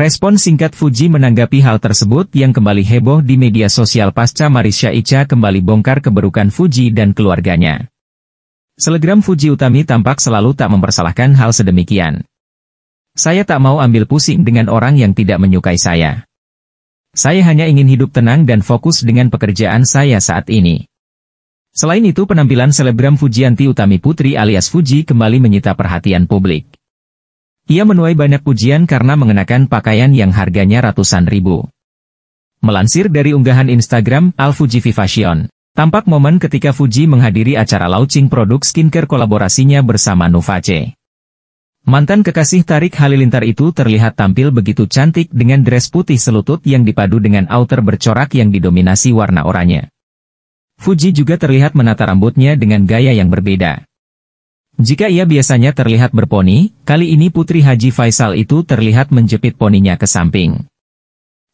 Respon singkat Fuji menanggapi hal tersebut yang kembali heboh di media sosial pasca Marisha Ica kembali bongkar keberukan Fuji dan keluarganya. Selegram Fuji Utami tampak selalu tak mempersalahkan hal sedemikian. Saya tak mau ambil pusing dengan orang yang tidak menyukai saya. Saya hanya ingin hidup tenang dan fokus dengan pekerjaan saya saat ini. Selain itu penampilan selebgram Fujianti Utami Putri alias Fuji kembali menyita perhatian publik. Ia menuai banyak pujian karena mengenakan pakaian yang harganya ratusan ribu. Melansir dari unggahan Instagram, Al Fuji Fashion, tampak momen ketika Fuji menghadiri acara launching produk skincare kolaborasinya bersama Nuvace. Mantan kekasih Tarik Halilintar itu terlihat tampil begitu cantik dengan dress putih selutut yang dipadu dengan outer bercorak yang didominasi warna oranye. Fuji juga terlihat menata rambutnya dengan gaya yang berbeda. Jika ia biasanya terlihat berponi, kali ini Putri Haji Faisal itu terlihat menjepit poninya ke samping.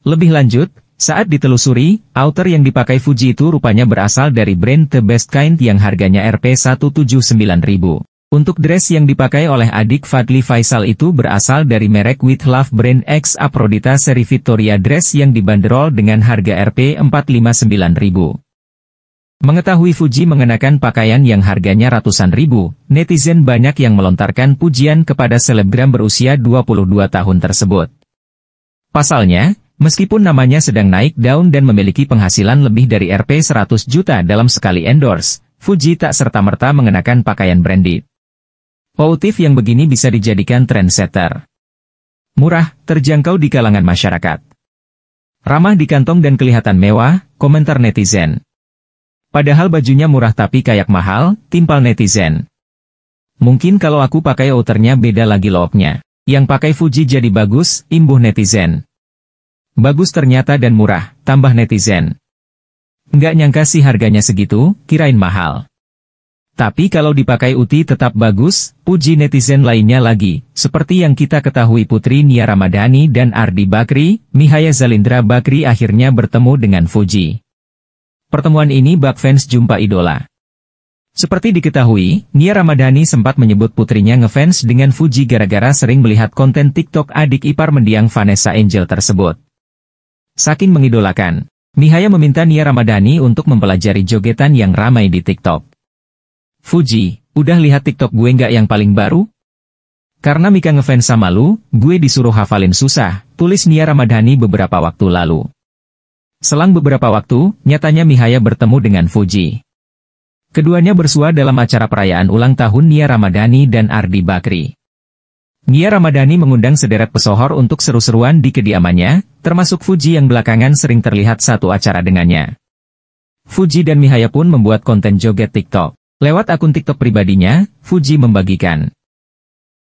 Lebih lanjut, saat ditelusuri, outer yang dipakai Fuji itu rupanya berasal dari brand The Best Kind yang harganya Rp179.000. Untuk dress yang dipakai oleh adik Fadli Faisal itu berasal dari merek With Love brand X Aprodita seri Victoria Dress yang dibanderol dengan harga Rp459.000. Mengetahui Fuji mengenakan pakaian yang harganya ratusan ribu, netizen banyak yang melontarkan pujian kepada selebgram berusia 22 tahun tersebut. Pasalnya, meskipun namanya sedang naik daun dan memiliki penghasilan lebih dari Rp 100 juta dalam sekali endorse, Fuji tak serta-merta mengenakan pakaian branded. Pautif yang begini bisa dijadikan trendsetter. Murah, terjangkau di kalangan masyarakat. Ramah di kantong dan kelihatan mewah, komentar netizen. Padahal bajunya murah tapi kayak mahal, timpal netizen. Mungkin kalau aku pakai outernya beda lagi looknya. Yang pakai Fuji jadi bagus, imbuh netizen. Bagus ternyata dan murah, tambah netizen. Nggak nyangka sih harganya segitu, kirain mahal. Tapi kalau dipakai Uti tetap bagus, puji netizen lainnya lagi, seperti yang kita ketahui Putri Nia Ramadhani dan Ardi Bakri, Mihaya Zalindra Bakri akhirnya bertemu dengan Fuji. Pertemuan ini bak fans jumpa idola. Seperti diketahui, Nia Ramadhani sempat menyebut putrinya ngefans dengan Fuji gara-gara sering melihat konten TikTok adik ipar mendiang Vanessa Angel tersebut. Saking mengidolakan, Mihaya meminta Nia Ramadhani untuk mempelajari jogetan yang ramai di TikTok. Fuji, udah lihat TikTok gue nggak yang paling baru? Karena Mika ngefans sama lu, gue disuruh hafalin susah, tulis Nia Ramadhani beberapa waktu lalu. Selang beberapa waktu, nyatanya Mihaya bertemu dengan Fuji. Keduanya bersua dalam acara perayaan ulang tahun Nia Ramadhani dan Ardi Bakri. Nia Ramadhani mengundang sederet pesohor untuk seru-seruan di kediamannya, termasuk Fuji yang belakangan sering terlihat satu acara dengannya. Fuji dan Mihaya pun membuat konten joget TikTok. Lewat akun TikTok pribadinya, Fuji membagikan